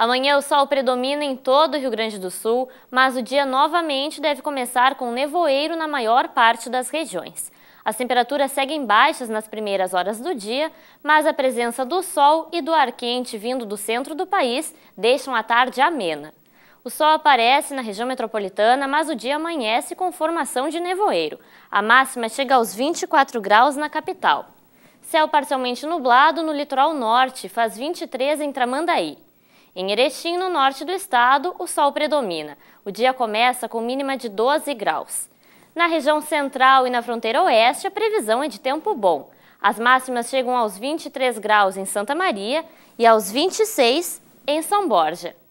Amanhã o sol predomina em todo o Rio Grande do Sul, mas o dia novamente deve começar com nevoeiro na maior parte das regiões. As temperaturas seguem baixas nas primeiras horas do dia, mas a presença do sol e do ar quente vindo do centro do país deixam a tarde amena. O sol aparece na região metropolitana, mas o dia amanhece com formação de nevoeiro. A máxima chega aos 24 graus na capital. Céu parcialmente nublado no litoral norte, faz 23 em Tramandaí. Em Erechim, no norte do estado, o sol predomina. O dia começa com mínima de 12 graus. Na região central e na fronteira oeste, a previsão é de tempo bom. As máximas chegam aos 23 graus em Santa Maria e aos 26 em São Borja.